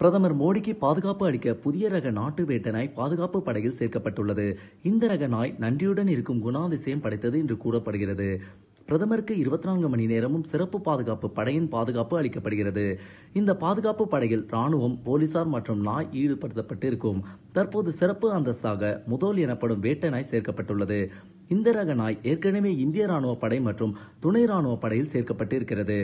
பிரதமர் மோடிக்கு பாதுகாப்பு அளிக்க புதிய ரக நாட்டு வேட்ட நாய் பாதுகாப்பு படையில் சேர்க்கப்பட்டுள்ளது இந்த ரக நாய் நன்றியுடன் இருக்கும் குணாதிசயம் படைத்தது என்று கூறப்படுகிறது பிரதமருக்கு இருபத்தி நான்கு மணி நேரமும் சிறப்பு பாதுகாப்பு படையின் பாதுகாப்பு அளிக்கப்படுகிறது இந்த பாதுகாப்பு படையில் ராணுவம் போலீசார் மற்றும் நாய் ஈடுபடுத்தப்பட்டிருக்கும் தற்போது சிறப்பு அந்தஸ்தாக முதல் எனப்படும் வேட்டை நாய் சேர்க்கப்பட்டுள்ளது இந்த ரக நாய் ஏற்கனவே இந்திய ராணுவ படை மற்றும் துணை ராணுவ படையில் சேர்க்கப்பட்டிருக்கிறது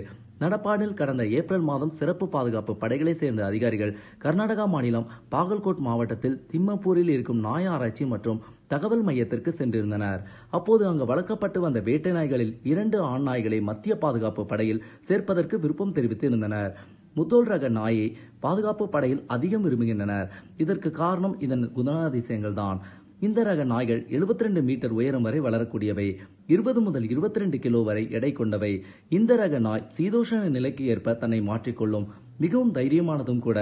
நடப்பாடில் கடந்த ஏப்ரல் மாதம் சிறப்பு பாதுகாப்பு படைகளை சேர்ந்த அதிகாரிகள் கர்நாடகா மாநிலம் பாகல்கோட் மாவட்டத்தில் திம்மப்பூரில் இருக்கும் நாய ஆராய்ச்சி மற்றும் தகவல் மையத்திற்கு சென்றிருந்தனர் அப்போது அங்கு வளர்க்கப்பட்டு வந்த வேட்டை நாய்களில் இரண்டு ஆண் நாய்களை மத்திய பாதுகாப்பு படையில் சேர்ப்பதற்கு விருப்பம் தெரிவித்திருந்தனர் முத்தோல் ரக நாயை பாதுகாப்பு படையில் அதிகம் விரும்புகின்றனர் இதற்கு காரணம் இதன் குணாதிசயங்கள் தான் இந்த ரக நாய்கள் எழுபத்தி ரெண்டு மீட்டர் உயரம் வரை வளரக்கூடியவை இருபது முதல் இருபத்தி ரெண்டு கிலோ வரை எடை கொண்டவை இந்த ரக நாய் சீதோஷண நிலைக்கு ஏற்ப தன்னை மாற்றிக்கொள்ளும் மிகவும் தைரியமானதும் கூட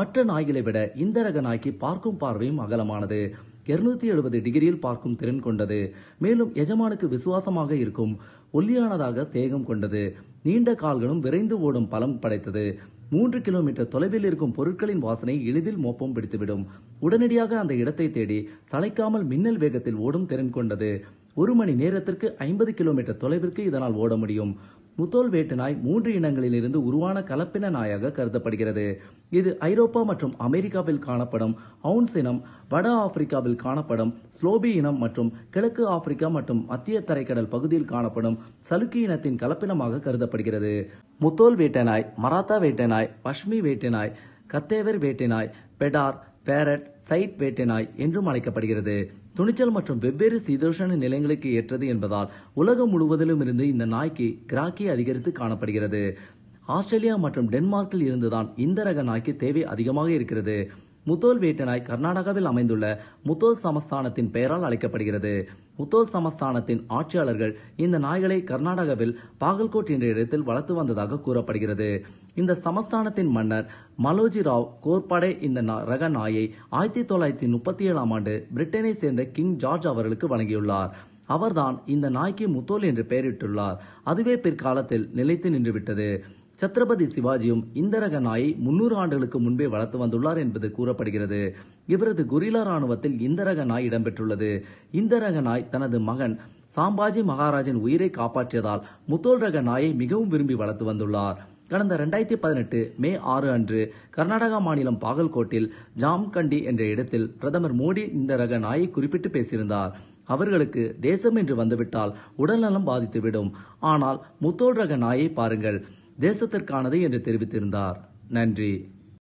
மற்ற நாய்களை விட இந்த ரக நாய்க்கு பார்க்கும் பார்வையும் அகலமானது இருநூத்தி எழுபது டிகிரியில் பார்க்கும் திறன் கொண்டது மேலும் எஜமானுக்கு விசுவாசமாக இருக்கும் ஒல்லியானதாக தேகம் கொண்டது நீண்ட கால்களும் விரைந்து ஓடும் பலம் படைத்தது மூன்று கிலோமீட்டர் தொலைவில் இருக்கும் பொருட்களின் வாசனை எளிதில் மோப்பம் பிடித்துவிடும் உடனடியாக அந்த இடத்தை தேடி சளைக்காமல் மின்னல் வேகத்தில் ஓடும் திறன் கொண்டது ஒரு மணி நேரத்திற்கு ஐம்பது கிலோமீட்டர் தொலைவிற்கு இதனால் ஓட முடியும் முத்தோல் வேட்டு நாய் மூன்று இனங்களிலிருந்து உருவான கலப்பின நாயாக கருதப்படுகிறது இது ஐரோப்பா மற்றும் அமெரிக்காவில் காணப்படும் அவுன்ஸ் இனம் வட ஆப்பிரிக்காவில் காணப்படும் ஸ்லோபி இனம் மற்றும் கிழக்கு ஆப்பிரிக்கா மற்றும் மத்திய தரைக்கடல் பகுதியில் காணப்படும் சலுக்கி இனத்தின் கலப்பினமாக கருதப்படுகிறது முத்தோல் வேட்டை நாய் மராத்தா வேட்டை நாய் பஷ்மி வேட்டை நாய் கத்தேவர் வேட்டை நாய் பெடார் பேரட் சைட் பேட்டனாய் என்றும் அழைக்கப்படுகிறது துணிச்சல் மற்றும் வெவ்வேறு சீதோஷண நிலையங்களுக்கு ஏற்றது என்பதால் உலகம் முழுவதிலும் இருந்து இந்த நாய்க்கு கிராக்கி அதிகரித்து காணப்படுகிறது ஆஸ்திரேலியா மற்றும் டென்மார்க்கில் இருந்துதான் இந்த ரக நாய்க்கு தேவை அதிகமாக இருக்கிறது முத்தோல் வேட்டனாய் கர்நாடகாவில் அமைந்துள்ள முத்தோல் சமஸ்தானத்தின் பெயரால் அழைக்கப்படுகிறது முத்தோல் சமஸ்தானத்தின் ஆட்சியாளர்கள் இந்த நாய்களை கர்நாடகாவில் பாகல்கோட் என்ற இடத்தில் வளர்த்து வந்ததாக கூறப்படுகிறது இந்த சமஸ்தானத்தின் மன்னர் மலோஜி ராவ் கோர்படே இந்த ரக நாயை ஆயிரத்தி தொள்ளாயிரத்தி முப்பத்தி ஏழாம் ஆண்டு பிரிட்டனை சேர்ந்த கிங் ஜார்ஜ் அவர்களுக்கு வழங்கியுள்ளார் அவர்தான் இந்த நாய்க்கு முத்தோல் என்று பெயரிட்டுள்ளார் அதுவே பிற்காலத்தில் நிலைத்து நின்றுவிட்டது சத்ரபதி சிவாஜியும் இந்தரக நாயை முன்னூறு ஆண்டுகளுக்கு முன்பே வளர்த்து வந்துள்ளார் என்பது கூறப்படுகிறது இவரது குரிலா ராணுவத்தில் இந்தரக நாய் இடம்பெற்றுள்ளது இந்தரக நாய் தனது மகன் சாம்பாஜி மகாராஜின் உயிரை காப்பாற்றியதால் முத்தோல் ரக நாயை மிகவும் விரும்பி வளர்த்து வந்துள்ளார் கடந்த ரெண்டாயிரத்தி பதினெட்டு மே ஆறு அன்று கர்நாடகா மாநிலம் பாகல்கோட்டில் ஜாம்கண்டி என்ற இடத்தில் பிரதமர் மோடி இந்த ரக நாயை குறிப்பிட்டு பேசியிருந்தார் அவர்களுக்கு தேசம் என்று வந்துவிட்டால் உடல்நலம் பாதித்துவிடும் ஆனால் முத்தோல் ரக நாயை பாருங்கள் தேசத்திற்கானது என்று தெரிவித்திருந்தார் நன்றி